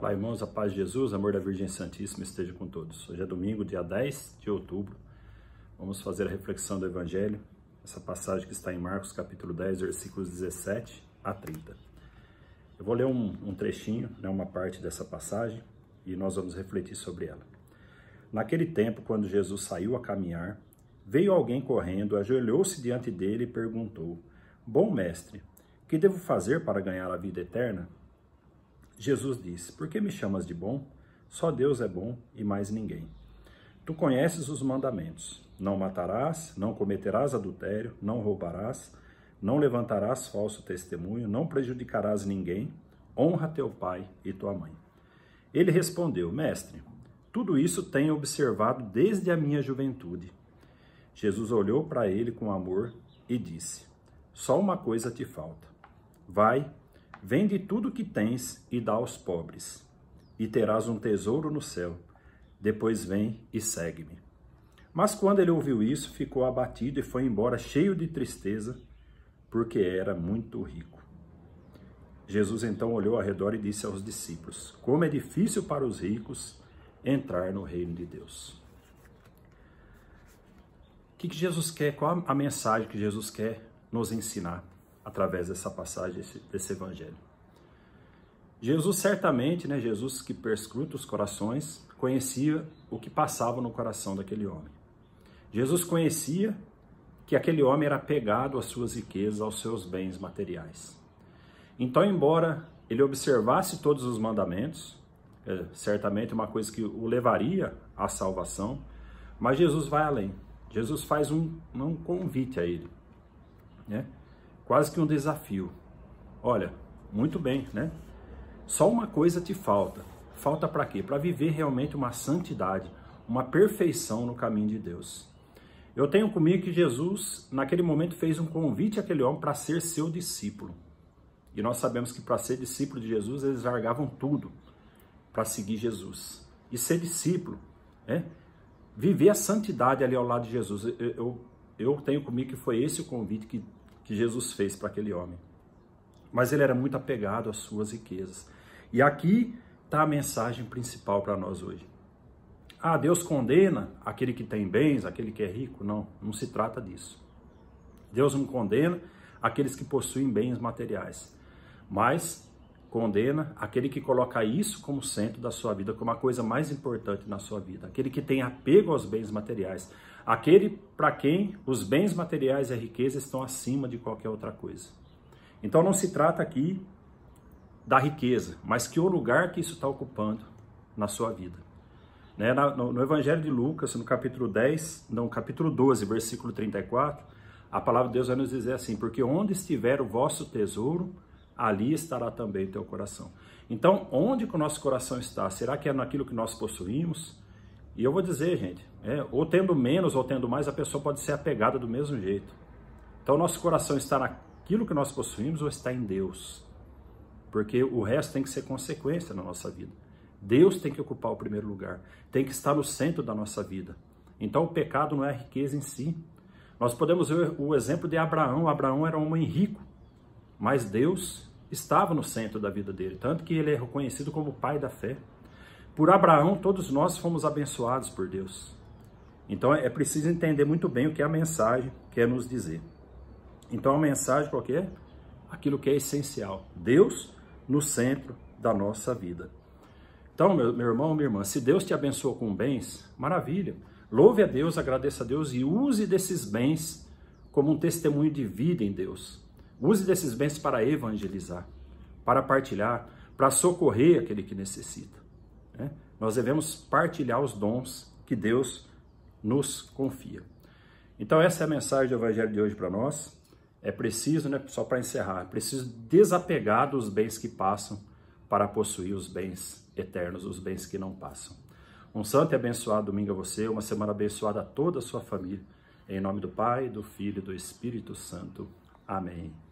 Olá, irmãos, a paz de Jesus, amor da Virgem Santíssima esteja com todos. Hoje é domingo, dia 10 de outubro. Vamos fazer a reflexão do Evangelho, essa passagem que está em Marcos, capítulo 10, versículos 17 a 30. Eu vou ler um, um trechinho, né, uma parte dessa passagem, e nós vamos refletir sobre ela. Naquele tempo, quando Jesus saiu a caminhar, veio alguém correndo, ajoelhou-se diante dele e perguntou: Bom mestre, que devo fazer para ganhar a vida eterna? Jesus disse: Por que me chamas de bom? Só Deus é bom e mais ninguém. Tu conheces os mandamentos: Não matarás, não cometerás adultério, não roubarás, não levantarás falso testemunho, não prejudicarás ninguém, honra teu pai e tua mãe. Ele respondeu: Mestre, tudo isso tenho observado desde a minha juventude. Jesus olhou para ele com amor e disse: Só uma coisa te falta. Vai, Vende tudo o que tens e dá aos pobres, e terás um tesouro no céu. Depois vem e segue-me. Mas quando ele ouviu isso, ficou abatido e foi embora cheio de tristeza, porque era muito rico. Jesus então olhou ao redor e disse aos discípulos: Como é difícil para os ricos entrar no reino de Deus. O que Jesus quer? Qual a mensagem que Jesus quer nos ensinar? através dessa passagem, desse evangelho. Jesus certamente, né, Jesus que perscruta os corações, conhecia o que passava no coração daquele homem. Jesus conhecia que aquele homem era pegado às suas riquezas, aos seus bens materiais. Então, embora ele observasse todos os mandamentos, é certamente uma coisa que o levaria à salvação, mas Jesus vai além. Jesus faz um, um convite a ele. Né? quase que um desafio. Olha, muito bem, né? Só uma coisa te falta. Falta para quê? Para viver realmente uma santidade, uma perfeição no caminho de Deus. Eu tenho comigo que Jesus, naquele momento, fez um convite àquele homem para ser seu discípulo. E nós sabemos que para ser discípulo de Jesus, eles largavam tudo para seguir Jesus. E ser discípulo, né? viver a santidade ali ao lado de Jesus. Eu, eu, eu tenho comigo que foi esse o convite que que Jesus fez para aquele homem. Mas ele era muito apegado às suas riquezas. E aqui está a mensagem principal para nós hoje. Ah, Deus condena aquele que tem bens, aquele que é rico. Não, não se trata disso. Deus não condena aqueles que possuem bens materiais. Mas condena aquele que coloca isso como centro da sua vida, como a coisa mais importante na sua vida, aquele que tem apego aos bens materiais, aquele para quem os bens materiais e a riqueza estão acima de qualquer outra coisa. Então não se trata aqui da riqueza, mas que o lugar que isso está ocupando na sua vida. Né? No, no Evangelho de Lucas, no capítulo 10, não, capítulo 12, versículo 34, a palavra de Deus vai nos dizer assim, porque onde estiver o vosso tesouro, ali estará também o teu coração. Então, onde que o nosso coração está? Será que é naquilo que nós possuímos? E eu vou dizer, gente, é, ou tendo menos ou tendo mais, a pessoa pode ser apegada do mesmo jeito. Então, nosso coração está naquilo que nós possuímos ou está em Deus? Porque o resto tem que ser consequência na nossa vida. Deus tem que ocupar o primeiro lugar, tem que estar no centro da nossa vida. Então, o pecado não é a riqueza em si. Nós podemos ver o exemplo de Abraão. Abraão era um homem rico, mas Deus estava no centro da vida dele, tanto que ele é reconhecido como pai da fé. Por Abraão, todos nós fomos abençoados por Deus. Então é preciso entender muito bem o que a mensagem quer nos dizer. Então a mensagem qual é? Aquilo que é essencial. Deus no centro da nossa vida. Então, meu, meu irmão, minha irmã, se Deus te abençoou com bens, maravilha. Louve a Deus, agradeça a Deus e use desses bens como um testemunho de vida em Deus. Use desses bens para evangelizar, para partilhar, para socorrer aquele que necessita. Né? Nós devemos partilhar os dons que Deus nos confia. Então, essa é a mensagem do Evangelho de hoje para nós. É preciso, né, só para encerrar, é preciso desapegar dos bens que passam para possuir os bens eternos, os bens que não passam. Um santo e abençoado domingo a você, uma semana abençoada a toda a sua família. Em nome do Pai, do Filho e do Espírito Santo. Amém.